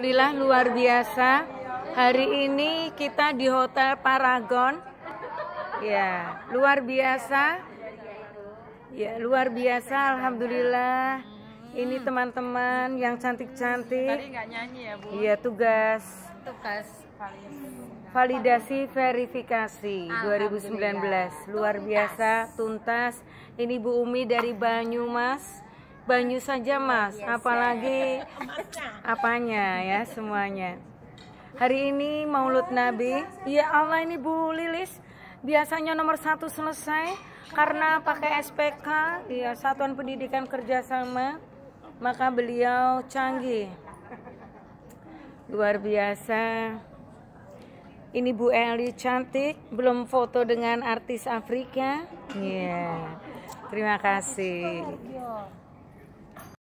Alhamdulillah luar biasa. Hari ini kita di Hotel Paragon. Ya, luar biasa. Ya, luar biasa. Alhamdulillah. Ini hmm. teman-teman yang cantik-cantik. nyanyi ya, Bu? Iya, tugas. Tugas validasi verifikasi 2019 luar biasa tuntas ini Bu Umi dari Banyumas banyu saja mas iya, apalagi apanya ya semuanya hari ini maulud nabi ya Allah ini Bu Lilis biasanya nomor satu selesai karena pakai SPK ya Satuan Pendidikan Kerjasama maka beliau canggih luar biasa ini Bu Eli cantik belum foto dengan artis Afrika ya yeah. terima kasih